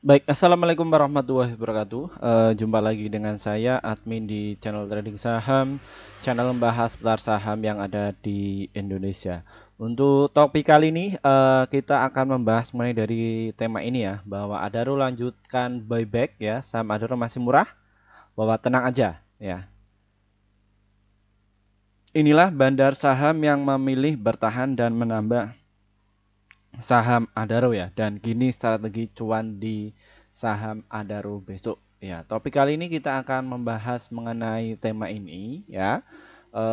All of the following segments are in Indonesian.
Baik, Assalamualaikum warahmatullahi wabarakatuh. Uh, jumpa lagi dengan saya, admin di channel trading saham, channel membahas seputar saham yang ada di Indonesia. Untuk topik kali ini, uh, kita akan membahas mengenai dari tema ini ya, bahwa Adaro lanjutkan buyback ya, saham Adaro masih murah, bahwa tenang aja ya. Inilah bandar saham yang memilih bertahan dan menambah saham Adaro ya dan gini strategi cuan di saham Adaro besok ya. Topik kali ini kita akan membahas mengenai tema ini ya. E,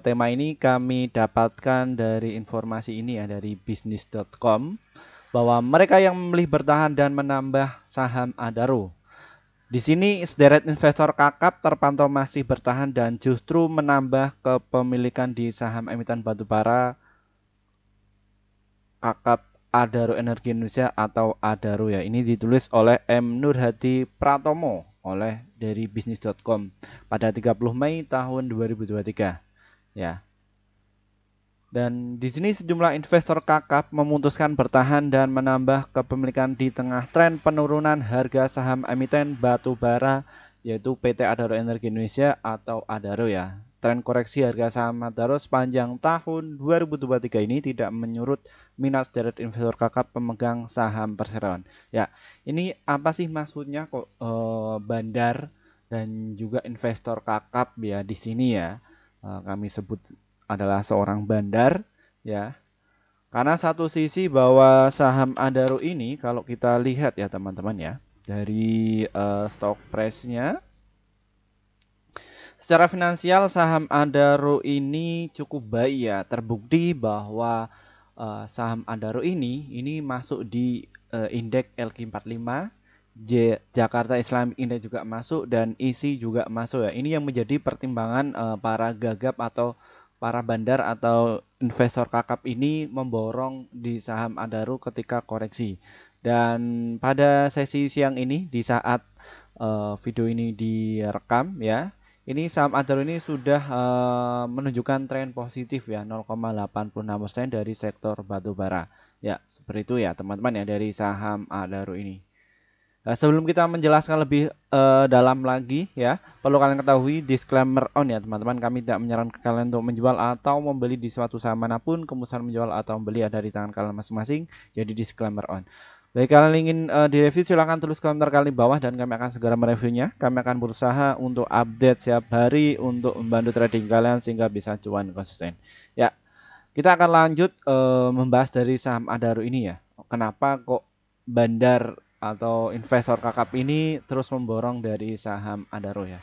tema ini kami dapatkan dari informasi ini ya dari bisnis.com bahwa mereka yang memilih bertahan dan menambah saham Adaro. Di sini sederet investor kakap terpantau masih bertahan dan justru menambah kepemilikan di saham emiten batubara kakap Adaro Energi Indonesia atau Adaro ya. Ini ditulis oleh M Nurhati Pratomo oleh dari bisnis.com pada 30 Mei tahun 2023. Ya. Dan di sini sejumlah investor kakap memutuskan bertahan dan menambah kepemilikan di tengah tren penurunan harga saham emiten batu bara yaitu PT Adaro Energi Indonesia atau Adaro ya. Tren koreksi harga saham Mataros sepanjang tahun 2023 ini tidak menyurut minat deret investor kakap pemegang saham perseroan. Ya, ini apa sih maksudnya kok e, bandar dan juga investor kakap ya di sini ya. E, kami sebut adalah seorang bandar ya. Karena satu sisi bahwa saham Adaro ini kalau kita lihat ya teman-teman ya dari e, stock price-nya Secara finansial saham Adaro ini cukup baik ya. Terbukti bahwa uh, saham Adaro ini ini masuk di uh, indeks LQ45 J Jakarta Islamic Index juga masuk dan isi juga masuk ya. Ini yang menjadi pertimbangan uh, para gagap atau para bandar atau investor kakap ini memborong di saham Adaro ketika koreksi. Dan pada sesi siang ini di saat uh, video ini direkam ya, ini saham Adaro ini sudah uh, menunjukkan tren positif ya 0,86% dari sektor batubara, Ya, seperti itu ya teman-teman ya dari saham Adaro ini. Nah, sebelum kita menjelaskan lebih uh, dalam lagi ya, perlu kalian ketahui disclaimer on ya teman-teman, kami tidak menyarankan kalian untuk menjual atau membeli di suatu saham manapun, kemudian menjual atau membeli ada di tangan kalian masing-masing, jadi disclaimer on. Baik kalian ingin uh, direview silahkan tulis komentar kalian di bawah dan kami akan segera mereviewnya. Kami akan berusaha untuk update setiap hari untuk membantu trading kalian sehingga bisa cuan konsisten. Ya, kita akan lanjut uh, membahas dari saham Adaro ini ya. Kenapa kok bandar atau investor kakap ini terus memborong dari saham Adaro ya.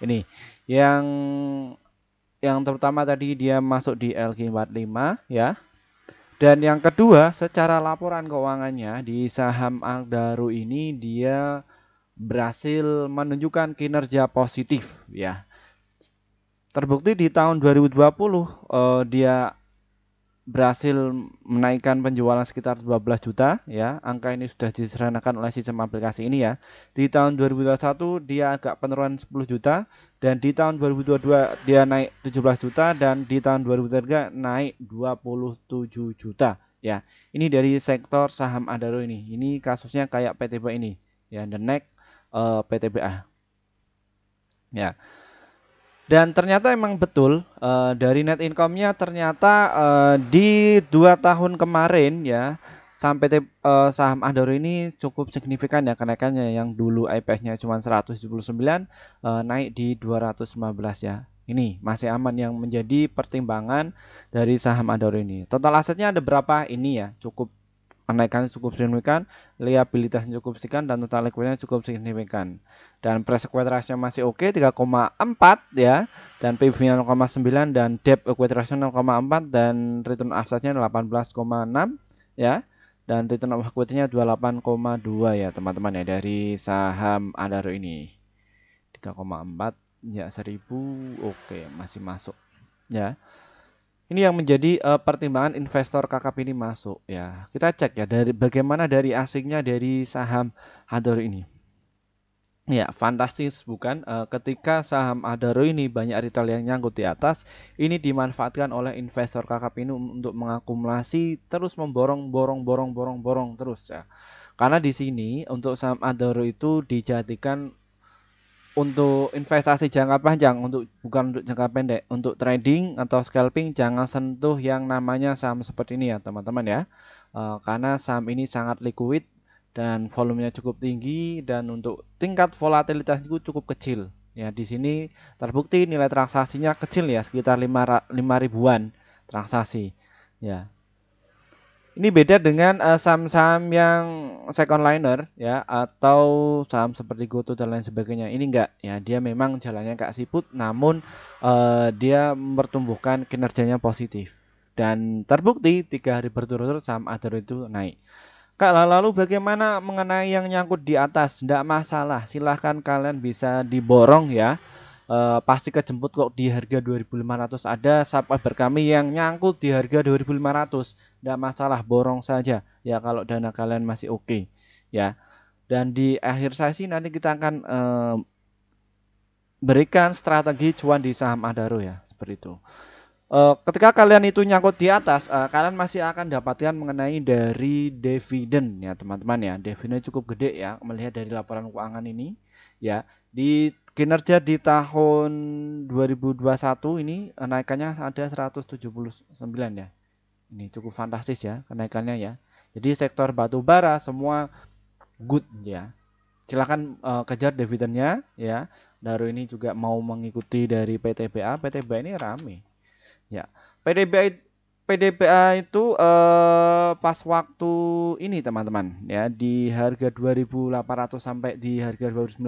Ini yang yang terutama tadi dia masuk di LG45 ya. Dan yang kedua, secara laporan keuangannya di saham Adaro ini dia berhasil menunjukkan kinerja positif ya. Terbukti di tahun 2020 eh, dia berhasil menaikkan penjualan sekitar 12 juta ya. Angka ini sudah diserahkan oleh sistem aplikasi ini ya. Di tahun 2021 dia agak penurunan 10 juta dan di tahun 2022 dia naik 17 juta dan di tahun 2023 naik 27 juta ya. Ini dari sektor saham Adaro ini. Ini kasusnya kayak PTBA ini ya, The Next uh, eh, PTBA. Ya. Dan ternyata emang betul uh, dari net income-nya ternyata uh, di dua tahun kemarin ya sampai uh, saham Adoro ini cukup signifikan ya kenaikannya yang dulu IPS-nya cuma 179 uh, naik di 215 ya. Ini masih aman yang menjadi pertimbangan dari saham Adoro ini. Total asetnya ada berapa? Ini ya, cukup kenaikan cukup signifikan, liabilitas cukup signifikan, dan total likuidnya cukup signifikan. Dan price equity ratio masih oke, okay, 3,4 ya, dan PV nya 0,9 dan debt equity ratio 0,4 dan return nya 18,6 ya, dan return of equity-nya 28,2 ya teman-teman ya dari saham Adaro ini. 3,4 ya 1000 oke okay, masih masuk ya. Ini yang menjadi uh, pertimbangan investor kakap ini masuk ya. Kita cek ya dari bagaimana dari asingnya dari saham Adaro ini. Ya, fantastis bukan uh, ketika saham Adaro ini banyak retail yang nyangkut di atas, ini dimanfaatkan oleh investor kakap ini um, untuk mengakumulasi terus memborong borong borong borong borong terus ya. Karena di sini untuk saham Adaro itu dijadikan untuk investasi jangka panjang untuk bukan untuk jangka pendek untuk trading atau scalping jangan sentuh yang namanya saham seperti ini ya teman-teman ya e, karena saham ini sangat liquid dan volumenya cukup tinggi dan untuk tingkat volatilitas itu cukup kecil ya di sini terbukti nilai transaksinya kecil ya sekitar 5 lima ribuan transaksi ya ini beda dengan eh, saham-saham uh, yang second liner ya atau saham seperti GoTo dan lain sebagainya. Ini enggak ya, dia memang jalannya kak siput namun uh, dia mempertumbuhkan kinerjanya positif dan terbukti tiga hari berturut-turut saham Adaro itu naik. Kak, lalu bagaimana mengenai yang nyangkut di atas? Tidak masalah, silahkan kalian bisa diborong ya. Uh, pasti kejemput kok di harga 2500 ada subscriber kami yang nyangkut di harga 2500 tidak masalah borong saja ya kalau dana kalian masih oke okay. ya dan di akhir sesi nanti kita akan uh, berikan strategi cuan di saham Adaro ya seperti itu uh, ketika kalian itu nyangkut di atas kalian masih akan dapatkan mengenai dari dividen ya teman-teman ya dividen cukup gede ya melihat dari laporan keuangan ini ya di Kinerja di tahun 2021 ini eh, naikannya ada 179 ya. Ini cukup fantastis ya kenaikannya ya. Jadi sektor batu bara semua good ya. Silakan uh, kejar dividennya ya. Daru ini juga mau mengikuti dari PTBA. PTBA ini rame. Ya. PTBA PDPA itu eh, pas waktu ini teman-teman ya di harga 2.800 sampai di harga 2.900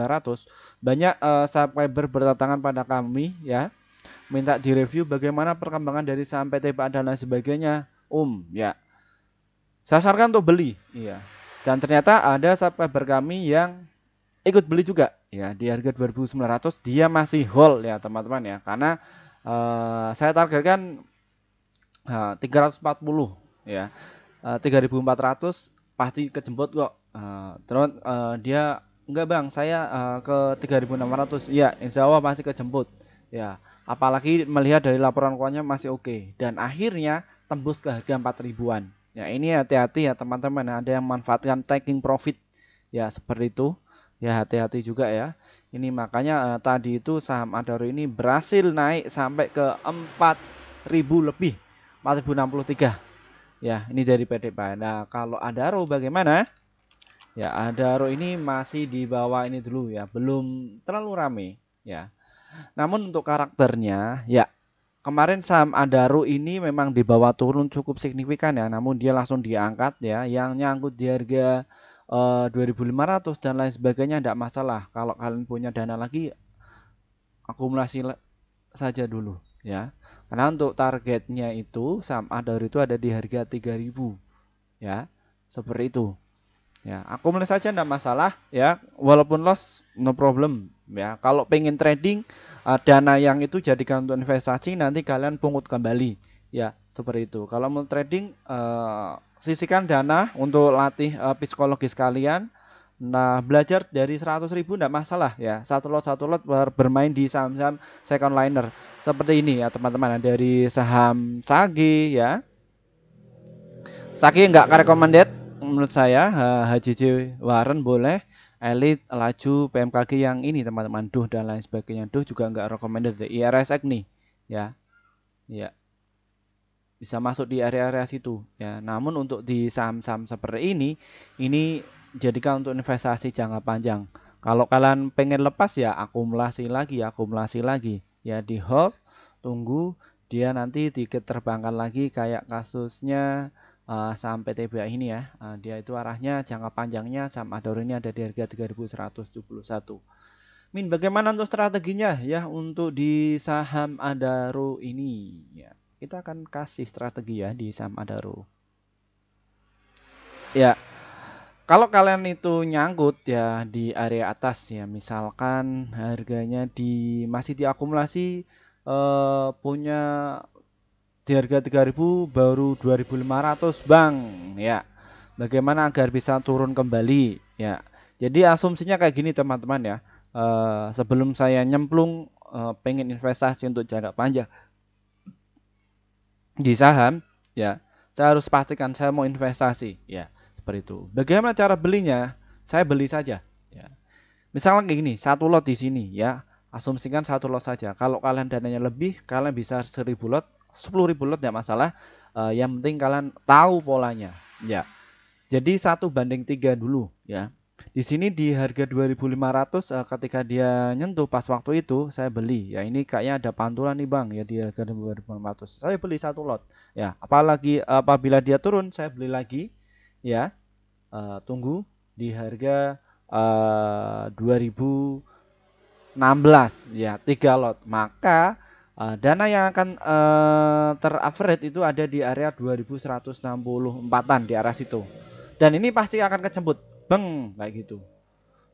banyak eh, subscriber berdatangan pada kami ya minta direview bagaimana perkembangan dari saham PTPA dan lain sebagainya um ya sasarkan untuk beli iya dan ternyata ada subscriber kami yang ikut beli juga ya di harga 2.900 dia masih hold ya teman-teman ya karena eh, saya targetkan Eh, uh, 340 ya. Uh, eh, 3400 pasti kejemput kok. Uh, terus uh, dia enggak bang saya uh, ke 3600 ya insya Allah masih kejemput ya apalagi melihat dari laporan keuangannya masih oke okay. dan akhirnya tembus ke harga 4000an ya ini hati-hati ya teman-teman ada yang manfaatkan taking profit ya seperti itu ya hati-hati juga ya ini makanya uh, tadi itu saham Adaro ini berhasil naik sampai ke 4000 lebih 4063 ya ini dari PDP nah kalau Adaro bagaimana ya Adaro ini masih di bawah ini dulu ya belum terlalu rame ya namun untuk karakternya ya kemarin saham Adaro ini memang di bawah turun cukup signifikan ya namun dia langsung diangkat ya yang nyangkut di harga eh, 2500 dan lain sebagainya tidak masalah kalau kalian punya dana lagi akumulasi saja dulu ya. Karena untuk targetnya itu saham ADOR ah, itu ada di harga 3000 ya. Seperti itu. Ya, akumulasi saja tidak masalah ya, walaupun loss no problem ya. Kalau pengen trading uh, dana yang itu jadikan untuk investasi nanti kalian pungut kembali ya, seperti itu. Kalau mau trading uh, sisihkan dana untuk latih uh, eh, psikologis kalian Nah, belajar dari 100 ribu tidak masalah ya. Satu lot satu lot bermain di saham-saham second liner seperti ini ya teman-teman. Dari saham Sagi ya. Sagi nggak recommended menurut saya. HJJ Warren boleh. Elite, Laju, PMKG yang ini teman-teman. Duh dan lain sebagainya. Duh juga nggak recommended. IRSX nih ya. Ya bisa masuk di area-area situ ya. Namun untuk di saham-saham seperti ini, ini jadikan untuk investasi jangka panjang. Kalau kalian pengen lepas ya akumulasi lagi, akumulasi lagi. Ya di hold, tunggu dia nanti terbangkan lagi kayak kasusnya uh, eh, saham PTBA ini ya. Uh, dia itu arahnya jangka panjangnya saham Ador ini ada di harga 3171. Min bagaimana untuk strateginya ya untuk di saham Adaro ini ya. Kita akan kasih strategi ya di saham Adaro. Ya, kalau kalian itu nyangkut ya di area atas ya misalkan harganya di masih diakumulasi eh, punya di harga 3000 baru 2500 Bang ya bagaimana agar bisa turun kembali ya jadi asumsinya kayak gini teman-teman ya eh, sebelum saya nyemplung eh, pengen investasi untuk jangka panjang di saham ya saya harus pastikan saya mau investasi ya seperti itu. Bagaimana cara belinya? Saya beli saja. Ya. Misalnya kayak gini, satu lot di sini ya. Asumsikan satu lot saja. Kalau kalian dananya lebih, kalian bisa seribu lot, sepuluh ribu lot tidak masalah. Uh, yang penting kalian tahu polanya. Ya. Jadi satu banding tiga dulu ya. Di sini di harga 2.500 uh, eh, ketika dia nyentuh pas waktu itu saya beli. Ya ini kayaknya ada pantulan nih Bang ya di harga 2.500. Saya beli satu lot. Ya, apalagi apabila dia turun saya beli lagi ya uh, tunggu di harga uh, eh, 2016 ya tiga lot maka uh, dana yang akan uh, teraverage itu ada di area 2164an di arah situ dan ini pasti akan kejemput beng kayak gitu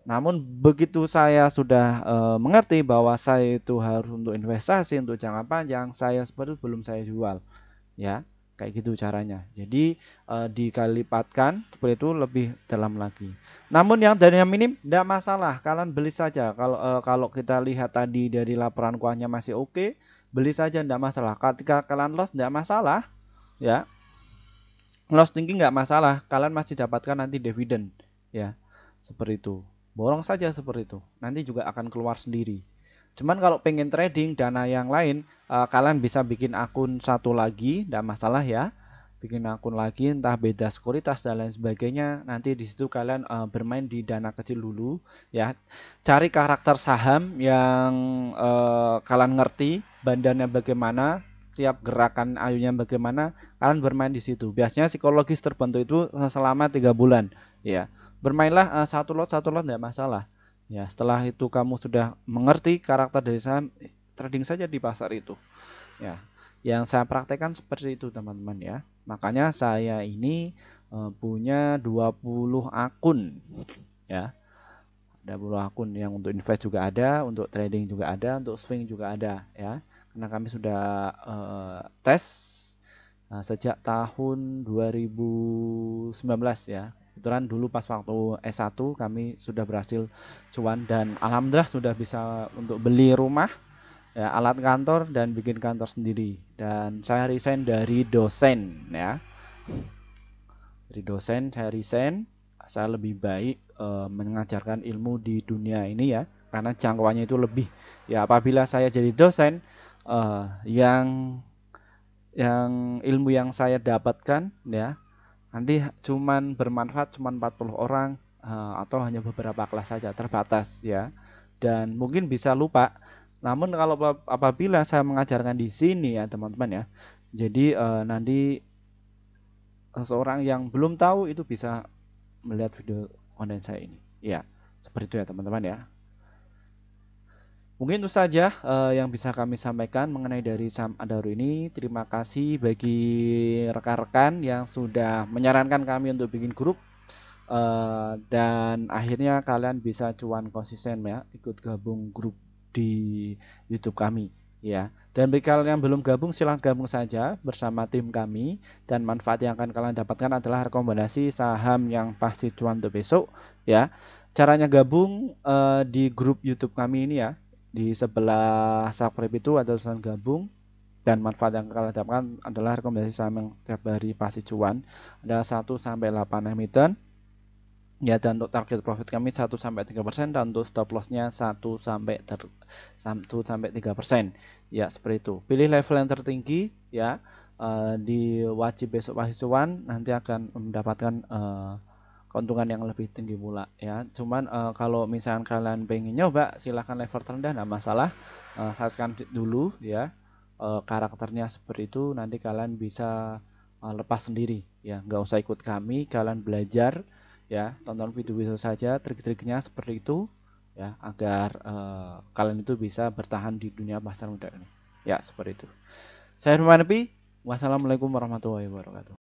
namun begitu saya sudah e, mengerti bahwa saya itu harus untuk investasi untuk jangka panjang, saya seperti belum saya jual. Ya kayak gitu caranya. Jadi e, dikalipatkan seperti itu lebih dalam lagi. Namun yang dana minim tidak masalah, kalian beli saja. Kalau e, kalau kita lihat tadi dari laporan kuahnya masih oke, okay, beli saja tidak masalah. Ketika kalian loss tidak masalah, ya. Loss tinggi nggak masalah, kalian masih dapatkan nanti dividen, ya. Seperti itu. Borong saja seperti itu. Nanti juga akan keluar sendiri. Cuman kalau pengen trading dana yang lain, uh, kalian bisa bikin akun satu lagi, tidak masalah ya. Bikin akun lagi, entah beda sekuritas dan lain sebagainya. Nanti di situ kalian uh, bermain di dana kecil dulu, ya. Cari karakter saham yang uh, kalian ngerti, bandarnya bagaimana, setiap gerakan ayunya bagaimana, kalian bermain di situ. Biasanya psikologis terbentuk itu selama tiga bulan, ya. Bermainlah uh, satu lot satu lot tidak masalah Ya, setelah itu kamu sudah mengerti karakter dari saham, trading saja di pasar itu. Ya, yang saya praktekkan seperti itu teman-teman ya. Makanya saya ini e, punya 20 akun ya. Ada 20 akun yang untuk invest juga ada, untuk trading juga ada, untuk swing juga ada ya. Karena kami sudah e, tes Nah, sejak tahun 2019 ya Kebetulan dulu pas waktu S1 kami sudah berhasil cuan dan alhamdulillah sudah bisa untuk beli rumah, ya, alat kantor dan bikin kantor sendiri. Dan saya resign dari dosen ya. Dari dosen saya resign, saya lebih baik e, mengajarkan ilmu di dunia ini ya, karena jangkauannya itu lebih. Ya apabila saya jadi dosen e, yang yang ilmu yang saya dapatkan ya nanti cuman bermanfaat cuman 40 orang eh, atau hanya beberapa kelas saja terbatas ya dan mungkin bisa lupa namun kalau apabila saya mengajarkan di sini ya teman-teman ya jadi eh, nanti seseorang yang belum tahu itu bisa melihat video konten saya ini ya seperti itu ya teman-teman ya Mungkin itu saja uh, yang bisa kami sampaikan mengenai dari Sam Adaru ini. Terima kasih bagi rekan-rekan yang sudah menyarankan kami untuk bikin grup uh, dan akhirnya kalian bisa cuan konsisten ya ikut gabung grup di YouTube kami ya. Dan bagi kalian yang belum gabung silahkan gabung saja bersama tim kami dan manfaat yang akan kalian dapatkan adalah rekomendasi saham yang pasti cuan untuk besok ya. Caranya gabung uh, di grup YouTube kami ini ya di sebelah subscribe itu ada tulisan gabung dan manfaat yang kalian dapatkan adalah rekomendasi saham yang tiap hari pasti cuan ada 1 sampai 8 emiten ya dan untuk target profit kami 1 sampai 3% dan untuk stop lossnya 1 sampai 1 sampai 3%. Ya, seperti itu. Pilih level yang tertinggi ya. Eh, di wajib besok pasti cuan nanti akan mendapatkan uh, keuntungan yang lebih tinggi pula ya cuman e, kalau misalkan kalian pengen nyoba silahkan level terendah nggak masalah saya eh, saksikan dulu ya e, karakternya seperti itu nanti kalian bisa e, lepas sendiri ya nggak usah ikut kami kalian belajar ya tonton video-video saja trik-triknya seperti itu ya agar e, kalian itu bisa bertahan di dunia pasar modal ini ya seperti itu saya Herman Wassalamualaikum warahmatullahi wabarakatuh